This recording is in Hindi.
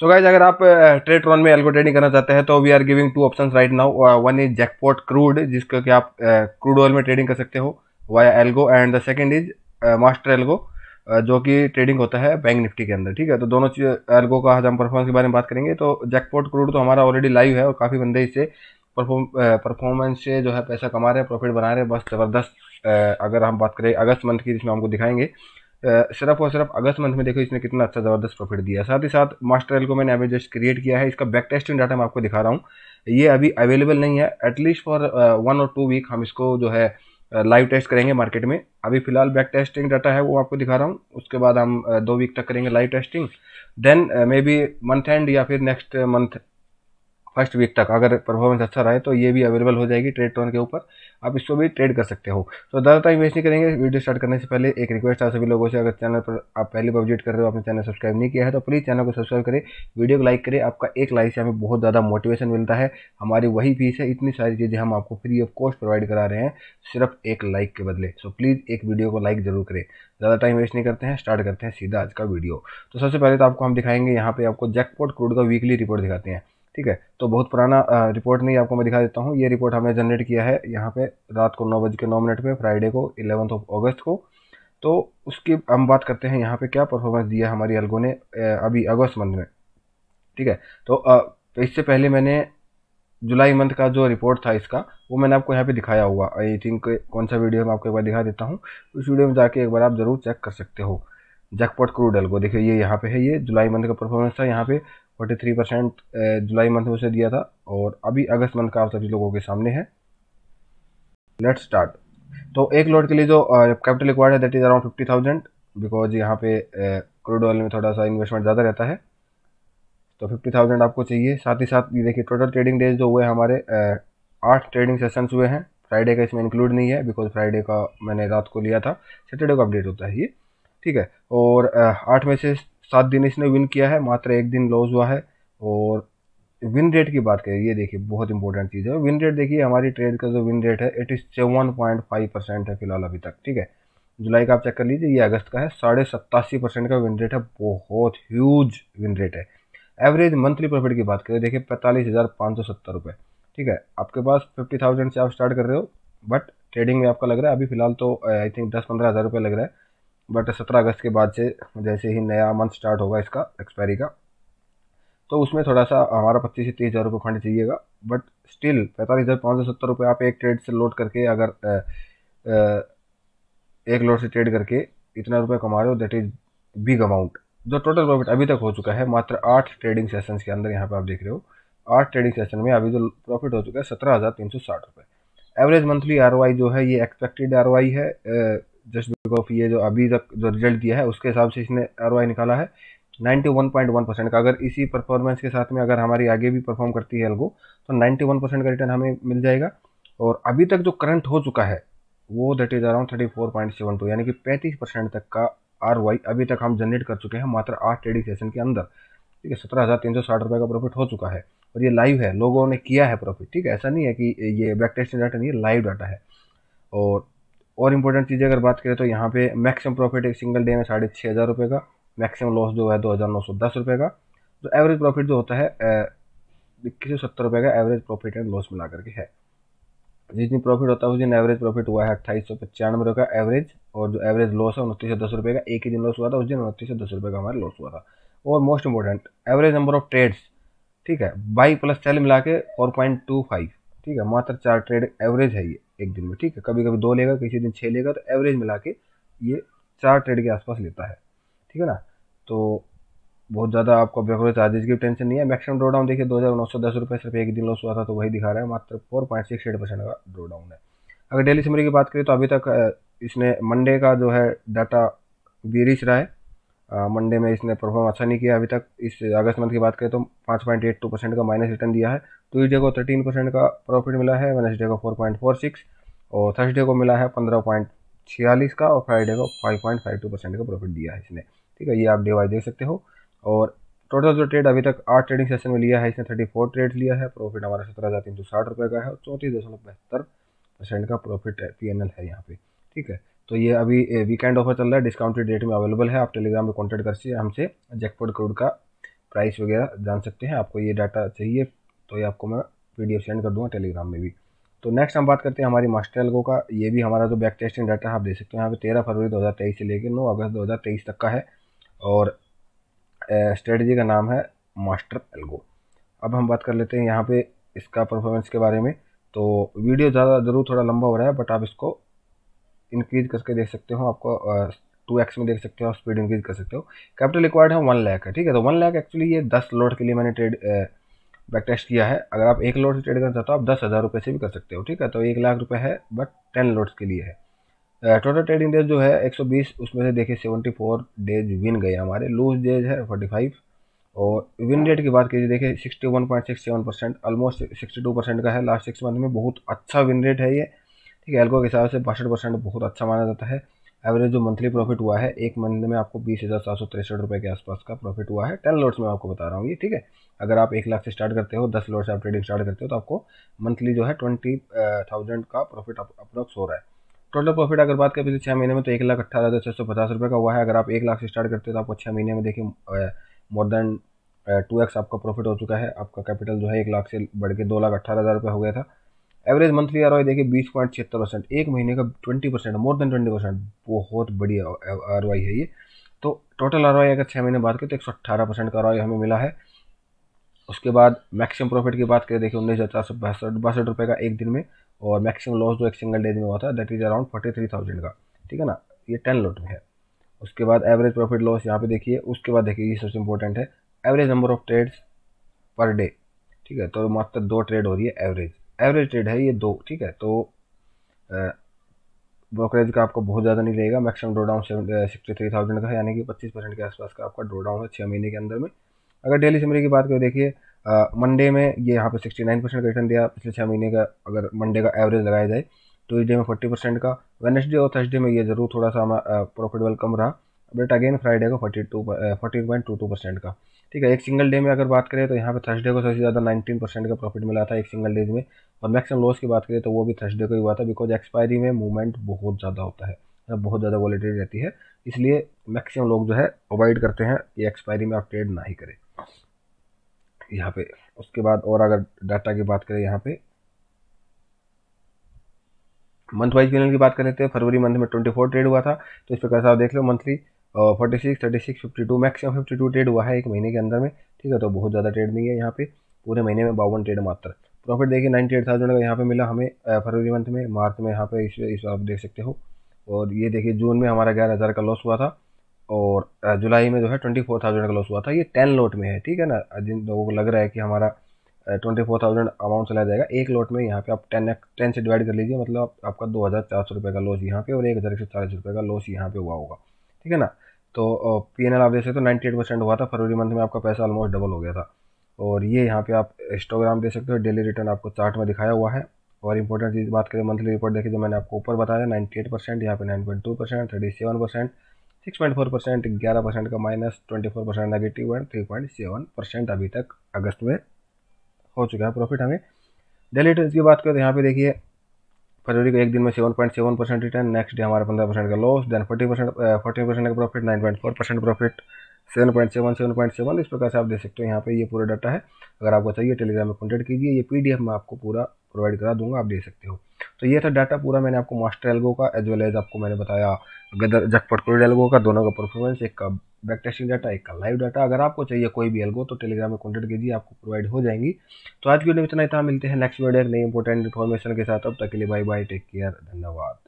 सो गाइज अगर आप ट्रेट्रॉन में एल्गो ट्रेडिंग करना चाहते हैं तो we are giving two options right now one is jackpot crude जिसको कि आप क्रूड ऑयल में ट्रेडिंग कर सकते हो via algo and the second is master algo जो कि ट्रेडिंग होता है बैंक निफ्टी के अंदर ठीक है तो दोनों एल्गो का हम परफॉर्मेंस के बारे में बात करेंगे तो जैकपॉट क्रूड तो हमारा ऑलरेडी लाइव है और काफ़ी बंदे इससे परफॉर्मेंस से जो है पैसा कमा रहे हैं प्रॉफिट बना रहे हैं बस ज़बरदस्त अगर हम बात करें अगस्त मंथ की जिसमें हमको दिखाएंगे सिर्फ और सिर्फ अगस्त मंथ में देखो इसने कितना अच्छा ज़बरदस्त प्रॉफिट दिया साथ ही साथ मास्टर एल को मैंने अभी जस्ट क्रिएट किया है इसका बैक टेस्टिंग डाटा मैं आपको दिखा रहा हूँ ये अभी अवेलेबल नहीं है एटलीस्ट फॉर वन और टू वीक हम इसको जो है लाइव टेस्ट करेंगे मार्केट में अभी फिलहाल बैक टेस्टिंग डाटा है वो आपको दिखा रहा हूँ उसके बाद हम दो वीक तक करेंगे live testing then maybe month end या फिर नेक्स्ट मंथ फर्स्ट वीक तक अगर परफॉर्मेंस अच्छा रहा है तो ये भी अवेलेबल हो जाएगी ट्रेड टोन के ऊपर आप इसको भी ट्रेड कर सकते हो तो ज़्यादा टाइम वेस्ट नहीं करेंगे वीडियो स्टार्ट करने से पहले एक रिक्वेस्ट है सभी लोगों से अगर चैनल पर आप पहली बार विजिट कर रहे हो आपने चैनल सब्सक्राइब नहीं किया है तो प्लीज़ चैनल को सब्सक्राइब करें वीडियो को लाइक करें आपका एक लाइक से हमें बहुत ज़्यादा मोटिवेशन मिलता है हमारी वही फीस है इतनी सारी चीज़ें हम आपको फ्री ऑफ कॉस्ट प्रोवाइड करा रहे हैं सिर्फ एक लाइक के बदले सो प्लीज़ एक वीडियो को लाइक ज़रूर करें ज़्यादा टाइम वेस्ट नहीं करते हैं स्टार्ट करते हैं सीधा आज का वीडियो तो सबसे पहले तो आपको हम दिखाएंगे यहाँ पे आपको जैकपॉट क्रूड का वीकली रिपोर्ट दिखाते हैं ठीक है तो बहुत पुराना रिपोर्ट नहीं आपको मैं दिखा देता हूँ ये रिपोर्ट हमने जनरेट किया है यहाँ पे रात को नौ बज के नौ मिनट पे फ्राइडे को इलेवंथ ऑफ अगस्त को तो उसकी हम बात करते हैं यहाँ पे क्या परफॉर्मेंस दिया हमारी अलगो ने अभी अगस्त मंथ में ठीक है तो, तो इससे पहले मैंने जुलाई मंथ का जो रिपोर्ट था इसका वो मैंने आपको यहाँ पे दिखाया हुआ आई थिंक कौन सा वीडियो मैं आपको एक बार दिखा देता हूँ उस वीडियो में जाके एक बार आप जरूर चेक कर सकते हो जैकपॉट क्रूड को देखिए ये यहाँ पे है ये जुलाई मंथ का परफॉर्मेंस था यहाँ पे फोर्टी थ्री परसेंट जुलाई मंथ में उसे दिया था और अभी अगस्त मंथ का आप सभी लोगों के सामने है लेट स्टार्ट तो एक लोड के लिए जो कैपिटल रिक्वायर्ड है that is around fifty thousand because यहाँ पे क्रूड ऑयल में थोड़ा सा इन्वेस्टमेंट ज़्यादा रहता है तो फिफ्टी थाउजेंड आपको चाहिए साथ ही साथ ये देखिए टोटल ट्रेडिंग डेज जो हुए हमारे आठ ट्रेडिंग सेशंस हुए हैं फ्राइडे का इसमें इंक्लूड नहीं है बिकॉज फ्राइडे का मैंने रात को लिया था सैटरडे को अपडेट होता है ये ठीक है और आठ में से सात दिन इसने विन किया है मात्र एक दिन लॉस हुआ है और विन रेट की बात करें ये देखिए बहुत इंपॉर्टेंट चीज़ है विन रेट देखिए हमारी ट्रेड का जो विन रेट है इट इज़ चौवन पॉइंट फाइव परसेंट है फिलहाल अभी तक ठीक है जुलाई का आप चेक कर लीजिए ये अगस्त का है साढ़े सत्तासी परसेंट का विन रेट है बहुत ह्यूज विन रेट है एवरेज मंथली प्रॉफिट की बात करें देखिए पैंतालीस हज़ार पाँच सौ सत्तर रुपये ठीक है आपके पास फिफ्टी थाउजेंड से आप स्टार्ट कर रहे हो बट ट्रेडिंग में आपका लग रहा है अभी फिलहाल तो आई थिंक दस पंद्रह हज़ार रुपये लग रहा है बट सत्रह अगस्त के बाद से जैसे ही नया मंथ स्टार्ट होगा इसका एक्सपायरी का तो उसमें थोड़ा सा हमारा पच्चीस से तीस हज़ार रुपये फंड चाहिएगा बट स्टिल पैंतालीस हज़ार पाँच सौ सत्तर रुपये आप एक ट्रेड से लोड करके अगर आ, आ, एक लोड से ट्रेड करके इतना रुपये कमा रहे हो दैट इज़ बिग अमाउंट जो टोटल प्रॉफिट अभी तक हो चुका है मात्र आठ ट्रेडिंग सेशंस के अंदर यहाँ पर आप देख रहे हो आठ ट्रेडिंग सेशन में अभी जो प्रॉफिट हो चुका है सत्रह हज़ार तीन सौ साठ रुपये एवरेज मंथली आर जो है ये एक्सपेक्टेड आर है जस्ट बिकॉज ऑफ ये जो अभी तक जो रिजल्ट दिया है उसके हिसाब से इसने आर निकाला है 91.1 परसेंट का अगर इसी परफॉर्मेंस के साथ में अगर हमारी आगे भी परफॉर्म करती है अलगो तो 91 परसेंट का रिटर्न हमें मिल जाएगा और अभी तक जो करंट हो चुका है वो that is around thirty two यानी कि 35 परसेंट तक का आर अभी तक हम जनरेट कर चुके हैं मात्र आठ ट्रेडिंग सेशन के अंदर ठीक है सत्रह हज़ार तीन सौ साठ रुपये का प्रॉफिट हो चुका है और ये लाइव है लोगों ने किया है प्रॉफिट ठीक है ऐसा नहीं है कि ये बैक टेस्ट डाटा नहीं है लाइव डाटा है और और इंपॉर्टेंट चीज़ें अगर बात करें तो यहाँ पे मैक्सिमम प्रॉफिट एक सिंगल डे में साढ़े छः हज़ार रुपये का मैक्सिमम लॉस जो है दो हज़ार नौ सौ दस रुपये का तो एवरेज प्रॉफिट जो होता है इक्कीस सौ सत्तर रुपये का एवरेज प्रॉफिट एंड लॉस मिला करके है जितनी प्रॉफिट होता है उस दिन एवरेज प्रॉफिट हुआ है अट्ठाईस सौ पचानवे रुपये का एवरेज और जो एवरेज लॉस है उनतीस सौ दस रुपये का एक ही दिन लॉस हुआ था उस दिन उनतीस सौ दस रुपये का हमारा लॉस हुआ था और most important average number of trades ठीक है बाई प्लस सेल मिला के फोर पॉइंट टू फाइव ठीक है मात्र चार ट्रेड एवरेज है ये एक दिन में ठीक है कभी कभी दो लेगा किसी दिन छः लेगा तो एवरेज मिला के ये चार ट्रेड के आसपास लेता है ठीक है ना तो बहुत ज़्यादा आपको ब्रोकर चार्जेस की टेंशन नहीं है मैक्सिमम ड्रोडाउन देखिए दो हज़ार नौ सौ दस रुपये सिर्फ एक दिन लॉस हुआ था तो वही दिखा रहा है मात्र four point six eight percent का ड्रोडाउन है अगर डेली समरी की बात करें तो अभी तक इसने मंडे का जो है डाटा भी रहा है मंडे में इसने परफॉर्म अच्छा नहीं किया अभी तक इस अगस्त मंथ की बात करें तो पाँच पॉइंट एट टू परसेंट का माइनस रिटर्न दिया है ट्यूजडे तो को थर्टीन परसेंट का प्रॉफिट मिला है वेनसडे को फोर पॉइंट फोर सिक्स और थर्सडे को मिला है पंद्रह पॉइंट छियालीस का और फ्राइडे को five point five two percent का प्रॉफिट दिया है इसने ठीक है ये आप डिवाइस देख सकते हो और टोटल जो ट्रेड अभी तक आठ ट्रेडिंग सेशन में लिया है इसने थर्टी फोर ट्रेड लिया है प्रॉफिट हमारा सत्रह हज़ार तीन सौ साठ रुपये का है और चौंतीस दशमलव बहत्तर परसेंट का प्रॉफिट पी एन एल है यहाँ पे ठीक है तो ये अभी वीकेंड ऑफर चल रहा है डिस्काउंटेड रेट में अवेलेबल है आप टेलीग्राम पे कॉन्टेक्ट कर सकते हमसे जैकपॉट करोड़ का प्राइस वगैरह जान सकते हैं आपको ये डाटा चाहिए तो ये आपको मैं पी सेंड कर दूँगा टेलीग्राम में भी तो नेक्स्ट हम बात करते हैं हमारी मास्टर एल्गो का ये भी हमारा जो बैक टेस्टिंग डाटा है आप देख सकते हैं यहाँ पे तेरह फरवरी 2023 से लेकर 9 अगस्त 2023 तक का है और स्ट्रेटजी का नाम है मास्टर एल्गो अब हम बात कर लेते हैं यहाँ पे इसका परफॉर्मेंस के बारे में तो वीडियो ज़्यादा ज़रूर थोड़ा लंबा हो रहा है बट आप इसको इंक्रीज करके देख सकते हो आपको टू एक्स में देख सकते हो आप स्पीड इंक्रीज कर सकते हो कैपिटल रिक्वायर्ड है वन लैख है ठीक है तो वन लाख एक्चुअली ये दस लोड के लिए मैंने ट्रेड बैक टेस्ट किया है अगर आप एक लोड से ट्रेड करना चाहते हो आप दस हज़ार रुपये से भी कर सकते हो ठीक है तो एक लाख रुपये है बट टेन लोड्स के लिए है टोटल ट्रेडिंग डेज जो है बीस उसमें से देखिए फोर डेज विन गए हमारे लूज डेज है फाइव और विन रेट की बात कीजिए देखिए seven percent almost two percent का है लास्ट सिक्स मंथ में बहुत अच्छा विन रेट है ये ठीक है एल्गो के हिसाब से बासठ परसेंट बहुत अच्छा माना जाता है एवरेज जो मंथली प्रॉफिट हुआ है एक मंथ में आपको बीस हज़ार सात सौ तिरसठ रुपये के आसपास का प्रॉफिट हुआ है टेन लोड्स में आपको बता रहा हूँ ये ठीक है अगर आप एक लाख से स्टार्ट करते हो दस लोड से आप ट्रेडिंग स्टार्ट करते हो तो आपको मंथली जो है ट्वेंटी थाउजेंड का प्रॉफिट अप्रोक्स हो रहा है टोटल प्रॉफिट अगर बात करें पिछले छः महीने में तो एक लाख अट्ठारह हज़ार छः सौ पचास रुपये का हुआ है अगर आप एक लाख से स्टार्ट करते हो तो आपको छः महीने में देखिए मोर देन टू एक्स आपका प्रॉफिट हो चुका है आपका कैपिटल जो है एक लाख से बढ़ के दो लाख अट्ठारह हज़ार रुपये हो गया था एवरेज मंथली आर देखिए बीस पॉइंट छिहत्तर परसेंट एक महीने का twenty percent more than twenty percent बहुत बड़ी आर है ये तो टोटल आर अगर छः महीने बात करें तो एक सौ अट्ठारह परसेंट का आर हमें मिला है उसके बाद मैक्सिमम प्रॉफिट की बात करें देखिए उन्नीस हज़ार चार सौ बासठ बासठ रुपये का एक दिन में और मैक्सिमम लॉस जो एक सिंगल डे में हुआ था that is around forty three thousand का ठीक है ना ये टेन लोट में है उसके बाद एवरेज प्रॉफिट लॉस यहाँ पे देखिए उसके बाद देखिए ये सबसे इंपॉर्टेंट है average number of trades per day ठीक है तो मात्र दो ट्रेड हो रही है एवरेज एवरेज ट्रेड है ये दो ठीक है तो ब्रोकरेज का आपको बहुत ज़्यादा नहीं रहेगा maximum draw down sixty three thousand का है यानी कि पच्चीस परसेंट के आसपास का आपका ड्रॉ डाउन है छः महीने के अंदर में अगर डेली समरी की बात करें देखिए मंडे में ये यहाँ पे सिक्सटी नाइन परसेंट रिटर्न दिया पिछले छः महीने का अगर मंडे का एवरेज लगाया जाए ट्यूजडे तो में फोर्टी परसेंट का वेनसडे और थर्सडे में ये ज़रूर थोड़ा सा प्रॉफिटेबल कम रहा बट अगेन फ्राइडे का forty two forty point two two percent का ठीक है एक सिंगल डे में अगर बात करें तो यहाँ पे थर्सडे को सबसे ज़्यादा 19 परसेंट का प्रॉफिट मिला था एक सिंगल डेज में और मैक्सिमम लॉस की बात करें तो वो भी थर्सडे को ही हुआ था बिकॉज एक्सपायरी में मूवमेंट बहुत ज़्यादा होता है मतलब बहुत ज़्यादा वॉलीटेड रहती है इसलिए मैक्सिमम लोग जो है अवॉइड करते हैं कि एक्सपायरी में आप ट्रेड ना ही करें यहाँ पे उसके बाद और अगर डाटा की बात करें यहाँ पे मंथ वाइज पैनल की बात करें तो फरवरी मंथ में 24 ट्रेड हुआ था तो इस प्रकार से आप देख लो monthly forty six thirty six fifty two maximum fifty two trade हुआ है एक महीने के अंदर में ठीक है तो बहुत ज़्यादा ट्रेड नहीं है यहाँ पे पूरे महीने में बावन ट्रेड मात्र प्रॉफिट देखिए नाइन्टी एट थाउजेंड का यहाँ पे मिला हमें फरवरी मंथ में मार्च में यहाँ पे इस, इस आप देख सकते हो और ये देखिए जून में हमारा ग्यारह हज़ार का लॉस हुआ था और जुलाई में जो है ट्वेंटी फोर थाउजेंड का लॉस हुआ था ये टेन लोट में है ठीक है ना जिन लोगों को लग रहा है कि हमारा ट्वेंटी फोर थाउजेंड अमाउंट चला जाएगा एक लोट में यहाँ पे आप टेन टेन से डिवाइड कर लीजिए मतलब आपका दो हज़ार चार सौ रुपये का लॉस यहाँ पे और एक हज़ार एक सौ चालीस रुपये का लॉस यहाँ पे हुआ होगा ठीक है ना तो पी एन आप देख सकते हो नाइन्टी एट परसेंट हुआ था फरवरी मंथ में आपका पैसा ऑलमोस्ट डबल हो गया था और ये यहाँ पे आप इंस्टाग्राम देख सकते हो डेली रिटर्न आपको चार्ट में दिखाया हुआ है और इंपॉर्टेंट चीज़ बात करें मंथली रिपोर्ट देखिए जो मैंने आपको ऊपर बताया नाइन्टी एट परसेंट यहाँ पर nine point two percent thirty seven percent six point four percent ग्यारह परसेंट का minus twenty four percent negative and three point seven percent अभी तक अगस्त में हो चुका है प्रॉफिट हमें डेली रिटर्न की बात करें तो यहाँ पर देखिए फरवरी को एक दिन में seven point seven percent return next day हमारा पंद्रह परसेंट का loss then forty percent fourteen percent का profit nine point four percent profit seven point seven seven point seven इस प्रकार से आप देख सकते हो यहाँ पे ये पूरा डाटा है अगर आपको चाहिए टेलीग्राम में कॉन्टेक्ट कीजिए ये पी मैं आपको पूरा प्रोवाइड करा दूंगा आप दे सकते हो तो ये था डाटा पूरा मैंने आपको मास्टर एल्गो का एज वेल एज आपको मैंने बताया गदर जकपट कोड एल्गो का दोनों का परफॉर्मेंस एक का बैक टेस्टिंग डाटा एक का लाइव डाटा अगर आपको चाहिए कोई भी अलगो तो टेलीग्राम में कॉन्टेक्ट कीजिए आपको प्रोवाइड हो जाएंगी तो आज की वीडियो में इतना इतना मिलते हैं नेक्स्ट वीडियो एक नई इंपॉर्टेंट इन्फॉर्मेशन के साथ अब तक के लिए बाय बाय टेक केयर धन्यवाद